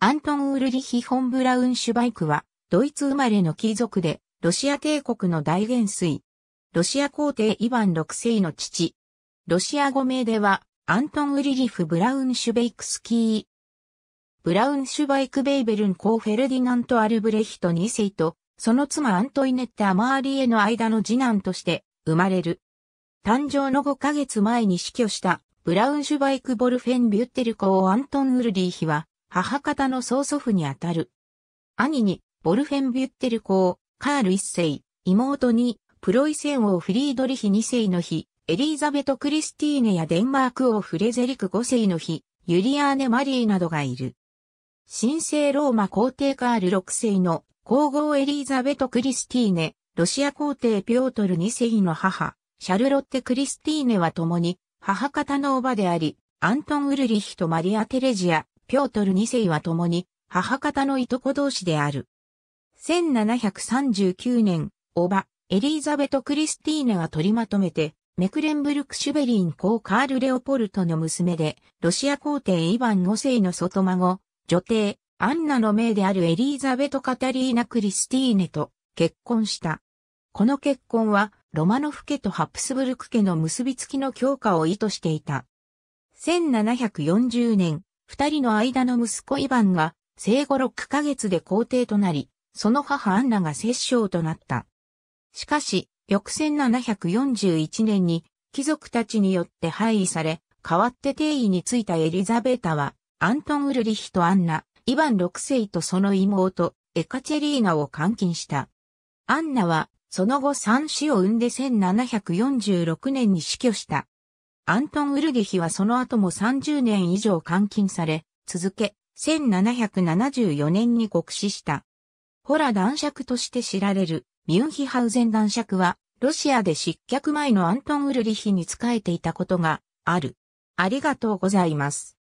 アントン・ウルリヒ・フォン・ブラウンシュバイクは、ドイツ生まれの貴族で、ロシア帝国の大元帥。ロシア皇帝イヴァン6世の父。ロシア語名では、アントン・ウリリフ・ブラウンシュベイクスキー。ブラウンシュバイク・ベイベルン公フェルディナント・アルブレヒト2世と、その妻アントイネッタ・アマーリエの間の次男として生まれる。誕生の5ヶ月前に死去したブラウンシュバイク・ボルフェン・ビュッテル公アントン・ウルリヒは、母方の曽祖父にあたる。兄に、ボルフェンビュッテル公、カール一世、妹に、プロイセン王フリードリヒ二世の日、エリーザベト・クリスティーネやデンマーク王フレゼリク五世の日、ユリアーネ・マリーなどがいる。神聖ローマ皇帝カール六世の皇后エリーザベト・クリスティーネ、ロシア皇帝ピョートル二世の母、シャルロッテ・クリスティーネは共に母方の叔母であり、アントン・ウルリヒとマリア・テレジア、ピョートル2世は共に母方のいとこ同士である。1739年、おば、エリーザベト・クリスティーネが取りまとめて、メクレンブルク・シュベリン公カール・レオポルトの娘で、ロシア皇帝イヴァン5世の外孫、女帝、アンナの名であるエリーザベト・カタリーナ・クリスティーネと結婚した。この結婚は、ロマノフ家とハプスブルク家の結びつきの強化を意図していた。1740年、二人の間の息子イヴァンが生後6ヶ月で皇帝となり、その母アンナが摂政となった。しかし、翌1741年に貴族たちによって廃位され、代わって定位についたエリザベータは、アントン・ウルリヒとアンナ、イヴァン6世とその妹、エカチェリーナを監禁した。アンナは、その後三子を産んで1746年に死去した。アントン・ウルゲヒはその後も30年以上監禁され、続け、1774年に獄死した。ホラ男爵として知られるミュンヒハウゼン男爵は、ロシアで失脚前のアントン・ウルリヒに仕えていたことがある。ありがとうございます。